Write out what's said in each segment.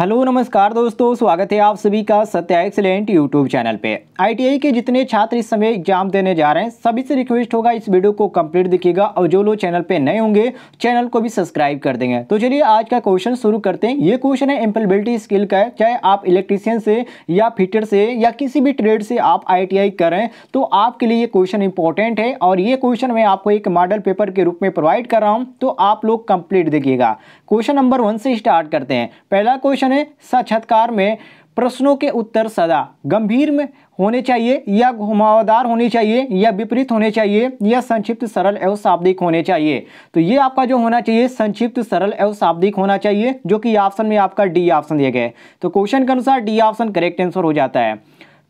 hello नमस्कार दोस्तों स्वागत है आप सभी का सत्या एक्सलेंट यूट्यूब चैनल पे आईटीआई के जितने छात्र इस समय एग्जाम देने जा रहे हैं सभी से रिक्वेस्ट होगा इस वीडियो को कंप्लीट देखिएगा और जो लोग चैनल पे नए होंगे चैनल को भी सब्सक्राइब कर देंगे तो चलिए आज का क्वेश्चन शुरू करते हैं ये क्वेश्चन है एम्पलबिलिटी स्किल का है चाहे आप इलेक्ट्रीशियन से या फिटर से या किसी भी ट्रेड से आप आई करें तो आपके लिए ये क्वेश्चन इंपॉर्टेंट है और ये क्वेश्चन मैं आपको एक मॉडल पेपर के रूप में प्रोवाइड कर रहा हूँ तो आप लोग कंप्लीट देखिएगा क्वेश्चन नंबर वन से स्टार्ट करते हैं पहला क्वेश्चन क्वेश्चन है साक्षात्कार में प्रश्नों के उत्तर सदा गंभीर में होने चाहिए या घुमावदार होने चाहिए या विपरीत होने चाहिए या संक्षिप्त सरल एवं शाब्दिक होने चाहिए तो ये आपका जो होना चाहिए संक्षिप्त सरल एवं शाब्दिक होना चाहिए जो कि ऑप्शन में आपका डी ऑप्शन दिया गया है तो क्वेश्चन के अनुसार डी ऑप्शन करेक्ट आंसर हो जाता है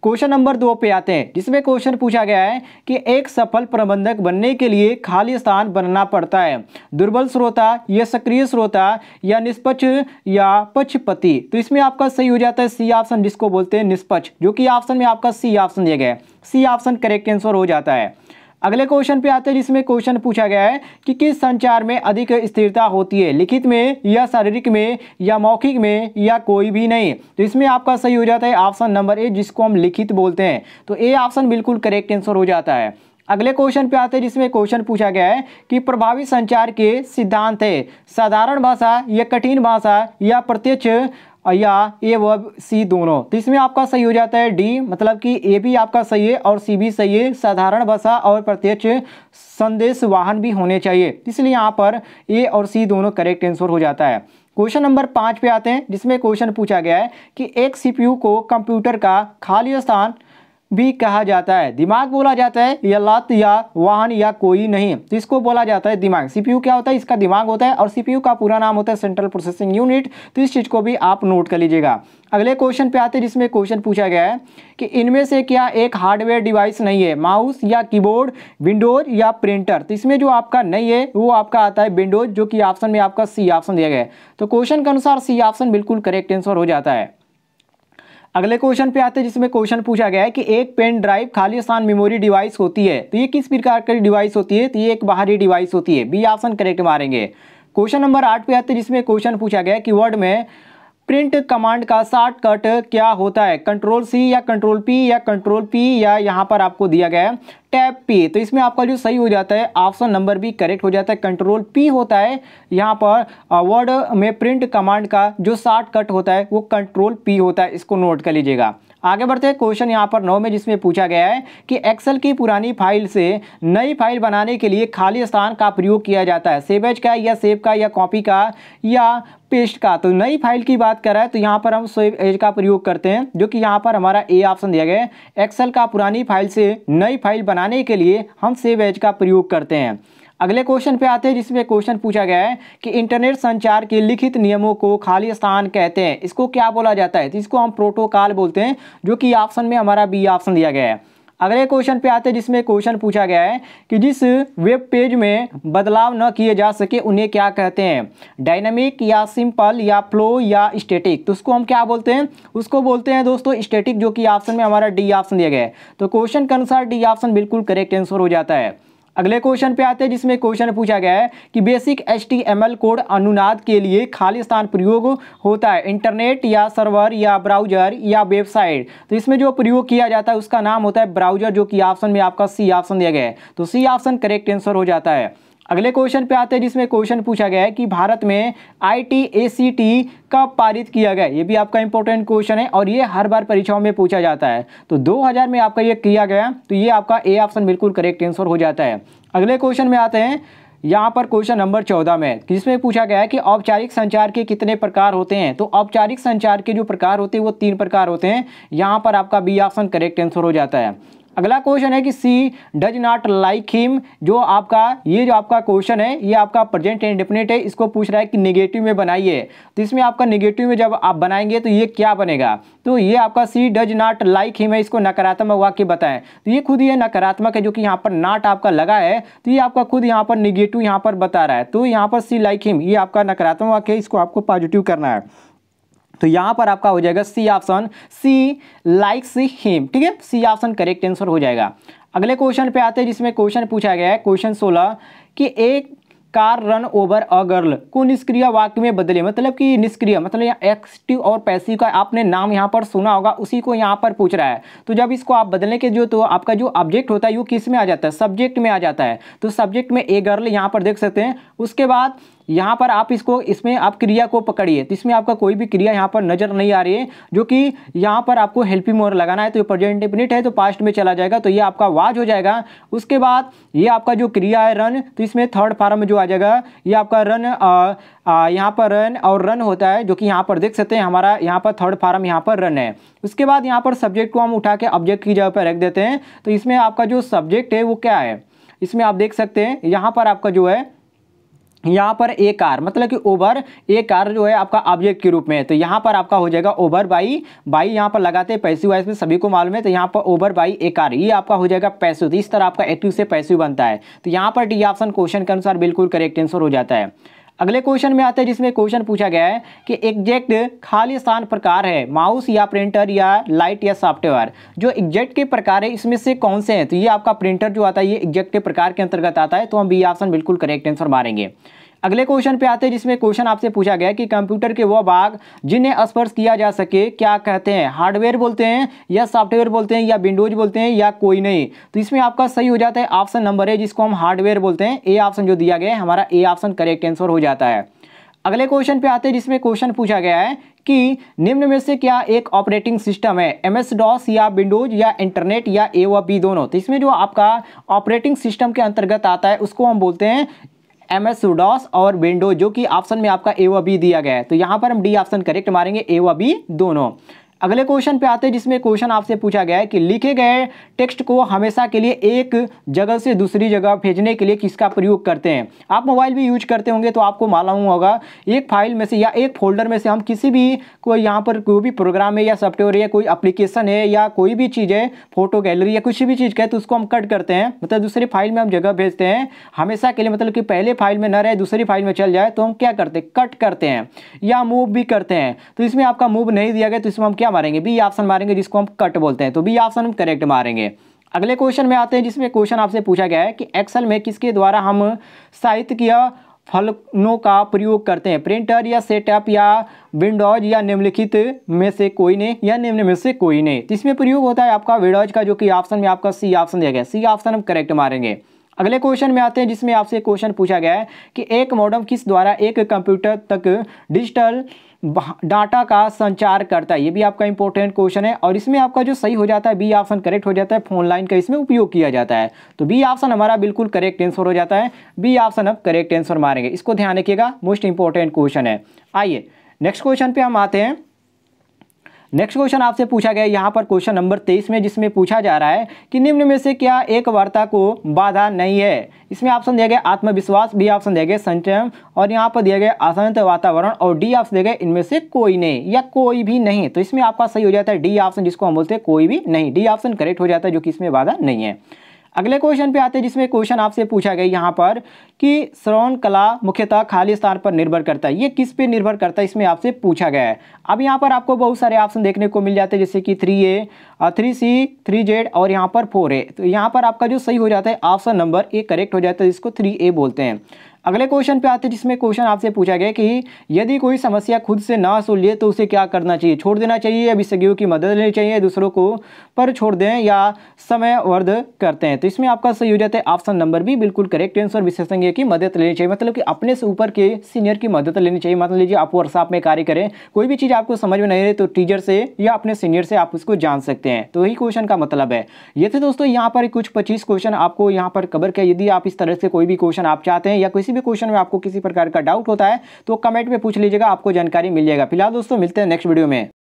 क्वेश्चन नंबर दो पे आते हैं जिसमें क्वेश्चन पूछा गया है कि एक सफल प्रबंधक बनने के लिए खाली स्थान बनना पड़ता है दुर्बल श्रोता या सक्रिय श्रोता या निष्पक्ष या पक्षपति तो इसमें आपका सही हो जाता है सी ऑप्शन जिसको बोलते हैं निष्पक्ष जो कि ऑप्शन में आपका सी ऑप्शन दिया गया है सी ऑप्शन करेक्ट आंसर हो जाता है अगले क्वेश्चन पे आते हैं जिसमें क्वेश्चन पूछा गया है कि किस संचार में अधिक स्थिरता होती है लिखित में या शारीरिक में या मौखिक में या कोई भी नहीं तो इसमें आपका सही हो जाता है ऑप्शन नंबर ए जिसको हम लिखित बोलते हैं तो ए ऑप्शन बिल्कुल करेक्ट आंसर हो जाता है अगले क्वेश्चन पे आते हैं जिसमें क्वेश्चन पूछा गया है कि प्रभावी संचार के सिद्धांत है साधारण भाषा या कठिन भाषा या प्रत्यक्ष या ए व सी दोनों तो इसमें आपका सही हो जाता है डी मतलब कि ए भी आपका सही है और सी भी सही है साधारण भाषा और प्रत्यक्ष संदेश वाहन भी होने चाहिए इसलिए यहाँ पर ए और सी दोनों करेक्ट आंसर हो जाता है क्वेश्चन नंबर पाँच पे आते हैं जिसमें क्वेश्चन पूछा गया है कि एक सीपीयू को कंप्यूटर का खाली स्थान भी कहा जाता है दिमाग बोला जाता है या लत या वाहन या कोई नहीं तो इसको बोला जाता है दिमाग सीपीयू क्या होता है इसका दिमाग होता है और सीपीयू का पूरा नाम होता है सेंट्रल प्रोसेसिंग यूनिट तो इस चीज़ को भी आप नोट कर लीजिएगा अगले क्वेश्चन पे आते हैं जिसमें क्वेश्चन पूछा गया है कि इनमें से क्या एक हार्डवेयर डिवाइस नहीं है माउस या कीबोर्ड विंडोज या प्रिंटर तो इसमें जो आपका नहीं है वो आपका आता है विंडोज जो कि ऑप्शन में आपका सी ऑप्शन दिया गया है तो क्वेश्चन के अनुसार सी ऑप्शन बिल्कुल करेक्ट आंसर हो जाता है अगले क्वेश्चन पे आते हैं जिसमें क्वेश्चन पूछा गया है कि एक पेन ड्राइव खाली स्थान मेमोरी डिवाइस होती है तो ये किस प्रकार की डिवाइस होती है तो ये एक बाहरी डिवाइस होती है बी ऑप्शन करेक्ट मारेंगे क्वेश्चन नंबर आठ पे आते हैं जिसमें क्वेश्चन पूछा गया है कि वर्ड में प्रिंट कमांड का शॉर्टकट क्या होता है कंट्रोल सी या कंट्रोल पी या कंट्रोल पी या यहाँ पर आपको दिया गया है टैप पी तो इसमें आपका जो सही हो जाता है ऑप्शन नंबर भी करेक्ट हो जाता है कंट्रोल पी होता है यहाँ पर वर्ड में प्रिंट कमांड का जो शॉर्टकट होता है वो कंट्रोल पी होता है इसको नोट कर लीजिएगा आगे बढ़ते हैं क्वेश्चन यहाँ पर नौ में जिसमें पूछा गया है कि एक्सेल की पुरानी फाइल से नई फाइल बनाने के लिए खाली स्थान का प्रयोग किया जाता है सेवेज का या सेव का या कॉपी का या पेस्ट का तो नई फाइल की बात कर रहा है तो यहाँ पर हम सेव एज का प्रयोग करते हैं जो कि यहाँ पर हमारा ए ऑप्शन दिया गया है एक्सेल का पुरानी फाइल से नई फाइल बनाने के लिए हम सेव एज का प्रयोग करते हैं अगले क्वेश्चन पे आते हैं जिसमें क्वेश्चन पूछा गया है कि इंटरनेट संचार के लिखित नियमों को खाली स्थान कहते हैं इसको क्या बोला जाता है तो इसको हम प्रोटोकॉल बोलते हैं जो कि ऑप्शन में हमारा बी ऑप्शन दिया गया है अगले क्वेश्चन पे आते हैं जिसमें क्वेश्चन पूछा गया है कि जिस वेब पेज में बदलाव न किए जा सके उन्हें क्या कहते हैं डायनामिक या सिंपल या फ्लो या स्टैटिक तो उसको हम क्या बोलते हैं उसको बोलते हैं दोस्तों स्टैटिक जो कि ऑप्शन में हमारा डी ऑप्शन दिया गया है तो क्वेश्चन के अनुसार डी ऑप्शन बिल्कुल करेक्ट आंसर हो जाता है अगले क्वेश्चन पे आते हैं जिसमें क्वेश्चन पूछा गया है कि बेसिक एच कोड अनुनाद के लिए खाली स्थान प्रयोग होता है इंटरनेट या सर्वर या ब्राउजर या वेबसाइट तो इसमें जो प्रयोग किया जाता है उसका नाम होता है ब्राउजर जो कि ऑप्शन में आपका सी ऑप्शन दिया गया है तो सी ऑप्शन करेक्ट आंसर हो जाता है अगले क्वेश्चन पे आते हैं जिसमें क्वेश्चन पूछा गया है कि भारत में आई टी कब पारित किया गया ये भी आपका इंपॉर्टेंट क्वेश्चन है और ये हर बार परीक्षाओं में पूछा जाता है तो 2000 में आपका ये किया गया तो ये आपका ए ऑप्शन बिल्कुल करेक्ट आंसर हो जाता है अगले क्वेश्चन में आते हैं यहाँ पर क्वेश्चन नंबर चौदह में जिसमें पूछा गया है कि औपचारिक संचार के कितने प्रकार होते हैं तो औपचारिक संचार के जो प्रकार होते हैं वो तीन प्रकार होते हैं यहाँ पर आपका बी ऑप्शन करेक्ट आंसर हो जाता है अगला क्वेश्चन है कि C does not like him जो आपका ये जो आपका क्वेश्चन है ये आपका प्रेजेंट इंडिफिनिट है इसको पूछ रहा है कि निगेटिव में बनाइए तो इसमें आपका निगेटिव में जब आप बनाएंगे तो ये क्या बनेगा तो ये आपका C does not like him है इसको नकारात्मक वाक्य बताएं तो ये खुद ये नकारात्मक है जो कि यहाँ पर नाट आपका लगा है तो ये आपका खुद यहाँ पर निगेटिव यहाँ पर बता रहा है तो यहाँ पर सी लाइक हिम ये आपका नकारात्मक वाक्य है इसको आपको पॉजिटिव करना है तो यहां पर आपका हो जाएगा C option C likes him ठीक है सी ऑप्शन करेक्ट आंसर हो जाएगा अगले क्वेश्चन पे आते हैं जिसमें क्वेश्चन पूछा गया है क्वेश्चन सोलह कि एक car run over a girl को निष्क्रिय वाक्य में बदले मतलब कि निष्क्रिय मतलब एक्टिव और पैसिव का आपने नाम यहाँ पर सुना होगा उसी को यहाँ पर पूछ रहा है तो जब इसको आप बदलने के जो तो आपका जो ऑब्जेक्ट होता है वो किस में आ जाता है सब्जेक्ट में आ जाता है तो सब्जेक्ट में ए गर्ल यहाँ पर देख सकते हैं उसके बाद यहाँ पर आप इसको इसमें आप क्रिया को पकड़िए तो इसमें आपका कोई भी क्रिया यहाँ पर नजर नहीं आ रही है जो कि यहाँ पर आपको हेल्पिंग मोर लगाना है तो ये प्रेजेंट इंफिनिट है तो पास्ट में चला जाएगा तो ये आपका वाज हो जाएगा उसके बाद ये आपका जो क्रिया है रन तो इसमें थर्ड फार्म जो आ जाएगा ये आपका रन यहाँ पर रन और रन होता है जो कि यहाँ पर देख सकते हैं हमारा यहाँ पर थर्ड फार्म यहाँ पर रन है उसके बाद यहाँ पर सब्जेक्ट को हम उठा के ऑब्जेक्ट की जगह पर रख देते हैं तो इसमें आपका जो सब्जेक्ट है वो क्या है इसमें आप देख सकते हैं यहाँ पर आपका जो है यहाँ पर ए कार मतलब कि ओवर ए कार जो है आपका ऑब्जेक्ट के रूप में है तो यहाँ पर आपका हो जाएगा ओवर बाई बाई यहाँ पर लगाते हैं पैसिव वाइज में सभी को मालूम है तो यहाँ पर ओवर बाई ए कार ये आपका हो जाएगा पैसिव तो इस तरह आपका एक्टिव से पैसिव बनता है तो यहाँ पर डी ऑप्शन क्वेश्चन के अनुसार बिल्कुल करेक्ट आंसर हो जाता है अगले क्वेश्चन में आते हैं जिसमें क्वेश्चन पूछा गया है कि एग्जैक्ट स्थान प्रकार है माउस या प्रिंटर या लाइट या सॉफ्टवेयर जो एग्जैक्ट के प्रकार है इसमें से कौन से हैं तो ये आपका प्रिंटर जो आता है ये एग्जैक्ट के प्रकार के अंतर्गत आता है तो हम बी ऑप्शन बिल्कुल करेक्ट आंसर मारेंगे अगले क्वेश्चन पे आते हैं जिसमें क्वेश्चन आपसे पूछा गया कि कंप्यूटर के वह भाग जिन्हें स्पर्श किया जा सके क्या कहते हैं हार्डवेयर बोलते हैं या सॉफ्टवेयर बोलते हैं या विंडोज बोलते हैं या कोई नहीं तो इसमें आपका सही हो जाता है ऑप्शन नंबर है जिसको हम हार्डवेयर बोलते हैं ए ऑप्शन जो दिया गया है हमारा ए ऑप्शन करेक्ट आंसर हो जाता है अगले क्वेश्चन पे आते हैं जिसमें क्वेश्चन पूछा गया है कि निम्न में से क्या एक ऑपरेटिंग सिस्टम है एम एस डॉस या विंडोज या इंटरनेट या ए व बी दोनों तो इसमें जो आपका ऑपरेटिंग सिस्टम के अंतर्गत आता है उसको हम बोलते हैं एम एस सुडॉस और विंडो जो कि ऑप्शन में आपका ए व बी दिया गया है तो यहाँ पर हम डी ऑप्शन करेक्ट मारेंगे ए व बी दोनों अगले क्वेश्चन पे आते हैं जिसमें क्वेश्चन आपसे पूछा गया है कि लिखे गए टेक्स्ट को हमेशा के लिए एक जगह से दूसरी जगह भेजने के लिए किसका प्रयोग करते हैं आप मोबाइल भी यूज करते होंगे तो आपको मालूम होगा एक फाइल में से या एक फोल्डर में से हम किसी भी कोई यहाँ पर कोई भी प्रोग्राम है या सॉफ्टवेयर है कोई अप्लीकेशन है या कोई भी चीज़ है फोटो गैलरी या कुछ भी चीज़ का है तो उसको हम कट करते हैं मतलब दूसरी फाइल में हम जगह भेजते हैं हमेशा के लिए मतलब कि पहले फाइल में न रहे दूसरी फाइल में चल जाए तो हम क्या करते हैं कट करते हैं या मूव भी करते हैं तो इसमें आपका मूव नहीं दिया गया तो इसमें हम क्या क्या मारेंगे बी ऑप्शन मारेंगे जिसको हम कट बोलते हैं तो बी ऑप्शन हम करेक्ट मारेंगे अगले क्वेश्चन में आते हैं जिसमें क्वेश्चन आपसे पूछा गया है कि एक्सल में किसके द्वारा हम साहित्य किया फलनों का प्रयोग करते हैं प्रिंटर या सेटअप या विंडोज या निम्नलिखित में से कोई नहीं या निम्न में से कोई नहीं इसमें प्रयोग होता है आपका विंडोज का जो कि ऑप्शन में आपका सी ऑप्शन दिया गया सी ऑप्शन हम करेक्ट मारेंगे अगले क्वेश्चन में आते हैं जिसमें आपसे क्वेश्चन पूछा गया है कि एक मॉडम किस द्वारा एक कंप्यूटर तक डिजिटल डाटा का संचार करता है ये भी आपका इंपॉर्टेंट क्वेश्चन है और इसमें आपका जो सही हो जाता है बी ऑप्शन करेक्ट हो जाता है फोन लाइन का इसमें उपयोग किया जाता है तो बी ऑप्शन हमारा बिल्कुल करेक्ट आंसर हो जाता है बी ऑप्शन अब करेक्ट आंसर मारेंगे इसको ध्यान रखिएगा मोस्ट इंपॉर्टेंट क्वेश्चन है आइए नेक्स्ट क्वेश्चन पे हम आते हैं नेक्स्ट क्वेश्चन आपसे पूछा गया यहाँ पर क्वेश्चन नंबर तेईस में जिसमें पूछा जा रहा है कि निम्न में से क्या एक वार्ता को बाधा नहीं है इसमें ऑप्शन दिया गया आत्मविश्वास बी ऑप्शन दिया गया संचय और यहाँ पर दिया गया अशांत वातावरण और डी ऑप्शन दिया गया इनमें से कोई नहीं या कोई भी नहीं तो इसमें आपका सही हो जाता है डी ऑप्शन जिसको हम बोलते हैं कोई भी नहीं डी ऑप्शन करेक्ट हो जाता है जो कि इसमें बाधा नहीं है अगले क्वेश्चन पे आते हैं जिसमें क्वेश्चन आपसे पूछा गया यहाँ पर कि श्रवण कला मुख्यतः खाली स्थान पर निर्भर करता है ये किस पे निर्भर करता है इसमें आपसे पूछा गया है अब यहाँ पर आपको बहुत सारे ऑप्शन देखने को मिल जाते हैं जैसे कि three A three C three Z और यहाँ पर फोर ए तो यहाँ पर आपका जो सही हो जाता है ऑप्शन नंबर ए करेक्ट हो जाता है जिसको थ्री ए बोलते हैं अगले क्वेश्चन पे आते हैं जिसमें क्वेश्चन आपसे पूछा गया कि यदि कोई समस्या खुद से ना सुलझे तो उसे क्या करना चाहिए छोड़ देना चाहिए विशेषज्ञों की मदद लेनी चाहिए दूसरों को पर छोड़ दें या समय वर्ध करते हैं तो इसमें आपका सही हो जाता है ऑप्शन नंबर भी बिल्कुल करेक्ट आंसर विशेषज्ञ की मदद लेनी चाहिए मतलब कि अपने से ऊपर के सीनियर की मदद लेनी चाहिए मान लीजिए आप वर्कशॉप में कार्य करें कोई भी चीज़ आपको समझ में नहीं रही तो टीचर से या अपने सीनियर से आप उसको जान सकते हैं तो यही क्वेश्चन का मतलब है ये थे दोस्तों यहाँ पर कुछ पच्चीस क्वेश्चन आपको यहाँ पर कवर किया यदि आप इस तरह से कोई भी क्वेश्चन आप चाहते हैं या किसी भी क्वेश्चन में आपको किसी प्रकार का डाउट होता है तो कमेंट में पूछ लीजिएगा आपको जानकारी मिल जाएगा फिलहाल दोस्तों मिलते हैं नेक्स्ट वीडियो में